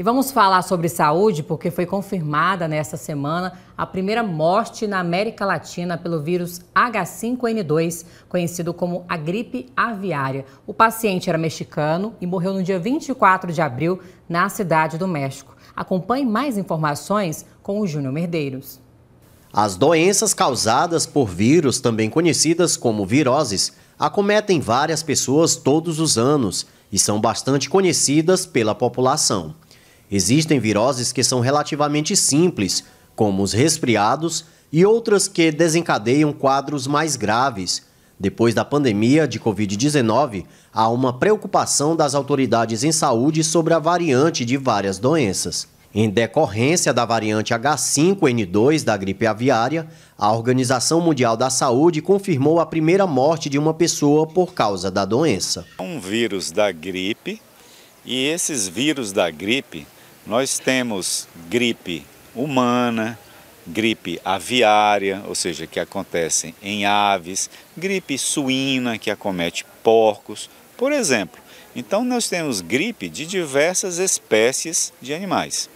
E vamos falar sobre saúde porque foi confirmada nesta semana a primeira morte na América Latina pelo vírus H5N2, conhecido como a gripe aviária. O paciente era mexicano e morreu no dia 24 de abril na cidade do México. Acompanhe mais informações com o Júnior Merdeiros. As doenças causadas por vírus, também conhecidas como viroses, acometem várias pessoas todos os anos e são bastante conhecidas pela população. Existem viroses que são relativamente simples, como os resfriados, e outras que desencadeiam quadros mais graves. Depois da pandemia de Covid-19, há uma preocupação das autoridades em saúde sobre a variante de várias doenças. Em decorrência da variante H5N2 da gripe aviária, a Organização Mundial da Saúde confirmou a primeira morte de uma pessoa por causa da doença. É um vírus da gripe e esses vírus da gripe nós temos gripe humana, gripe aviária, ou seja, que acontece em aves, gripe suína, que acomete porcos, por exemplo. Então, nós temos gripe de diversas espécies de animais.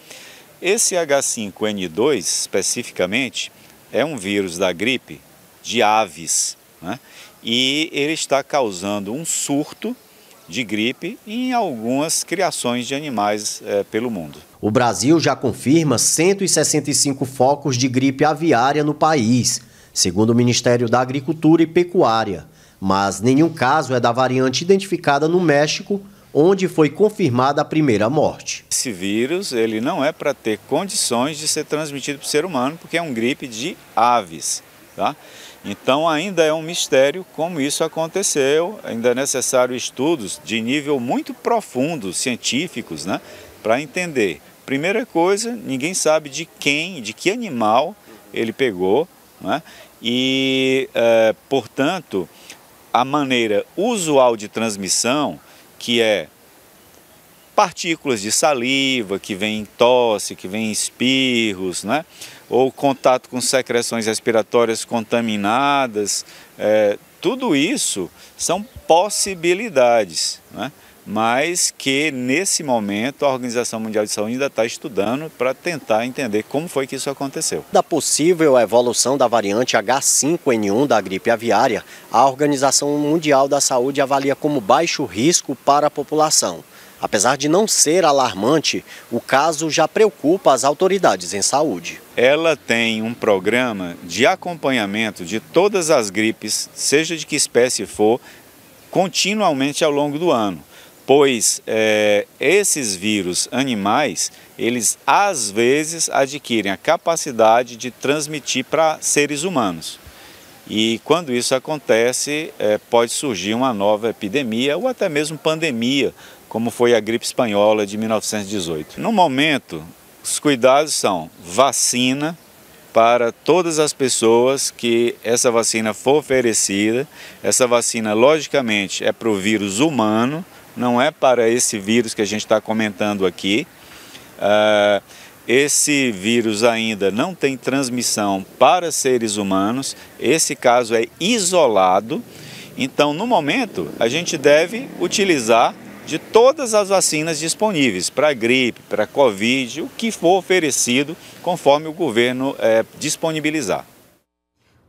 Esse H5N2, especificamente, é um vírus da gripe de aves né? e ele está causando um surto de gripe em algumas criações de animais é, pelo mundo. O Brasil já confirma 165 focos de gripe aviária no país, segundo o Ministério da Agricultura e Pecuária. Mas nenhum caso é da variante identificada no México, onde foi confirmada a primeira morte. Esse vírus ele não é para ter condições de ser transmitido para o ser humano, porque é um gripe de aves. Tá? Então ainda é um mistério como isso aconteceu, ainda é necessário estudos de nível muito profundo, científicos, né, para entender. Primeira coisa, ninguém sabe de quem, de que animal ele pegou, né? e, é, portanto, a maneira usual de transmissão, que é partículas de saliva, que vem em tosse, que vem em espirros, né? ou contato com secreções respiratórias contaminadas, é, tudo isso são possibilidades, né? mas que nesse momento a Organização Mundial de Saúde ainda está estudando para tentar entender como foi que isso aconteceu. Da possível evolução da variante H5N1 da gripe aviária, a Organização Mundial da Saúde avalia como baixo risco para a população. Apesar de não ser alarmante, o caso já preocupa as autoridades em saúde. Ela tem um programa de acompanhamento de todas as gripes, seja de que espécie for, continuamente ao longo do ano pois é, esses vírus animais, eles às vezes adquirem a capacidade de transmitir para seres humanos. E quando isso acontece, é, pode surgir uma nova epidemia ou até mesmo pandemia como foi a gripe espanhola de 1918. No momento, os cuidados são vacina para todas as pessoas que essa vacina for oferecida. Essa vacina, logicamente, é para o vírus humano, não é para esse vírus que a gente está comentando aqui. Uh, esse vírus ainda não tem transmissão para seres humanos, esse caso é isolado. Então, no momento, a gente deve utilizar de todas as vacinas disponíveis para gripe, para covid, o que for oferecido conforme o governo é, disponibilizar.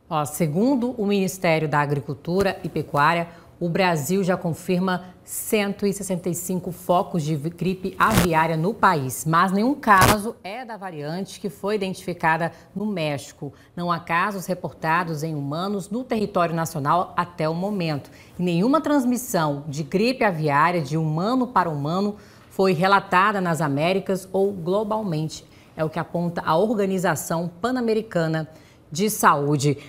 Ó, segundo o Ministério da Agricultura e Pecuária, o Brasil já confirma 165 focos de gripe aviária no país, mas nenhum caso é da variante que foi identificada no México. Não há casos reportados em humanos no território nacional até o momento. E nenhuma transmissão de gripe aviária de humano para humano foi relatada nas Américas ou globalmente. É o que aponta a Organização Pan-Americana de Saúde.